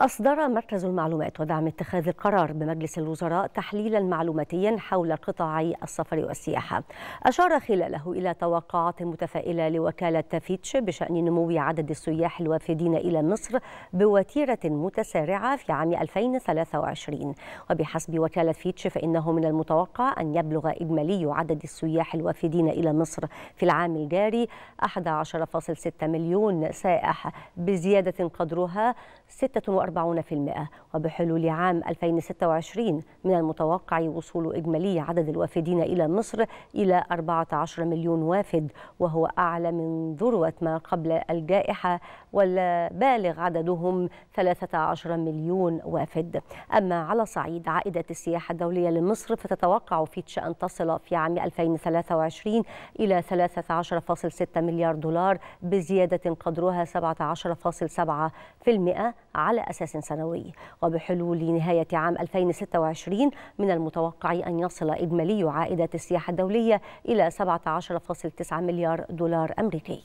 أصدر مركز المعلومات ودعم اتخاذ القرار بمجلس الوزراء تحليلا معلوماتيا حول قطاعي السفر والسياحة أشار خلاله إلى توقعات متفائلة لوكالة فيتش بشأن نمو عدد السياح الوافدين إلى مصر بوتيرة متسارعة في عام 2023 وبحسب وكالة فيتش فإنه من المتوقع أن يبلغ إجمالي عدد السياح الوافدين إلى مصر في العام الجاري 11.6 مليون سائح بزيادة قدرها 46 40% وبحلول عام 2026 من المتوقع وصول إجمالي عدد الوافدين إلى مصر إلى 14 مليون وافد وهو أعلى من ذروة ما قبل الجائحة والبالغ عددهم 13 مليون وافد أما على صعيد عائدة السياحة الدولية لمصر فتتوقع فيتش أن تصل في عام 2023 إلى 13.6 مليار دولار بزيادة قدرها 17.7% على أساس سنوي وبحلول نهاية عام 2026 من المتوقع أن يصل إجمالي عائدات السياحة الدولية إلى 17.9 مليار دولار أمريكي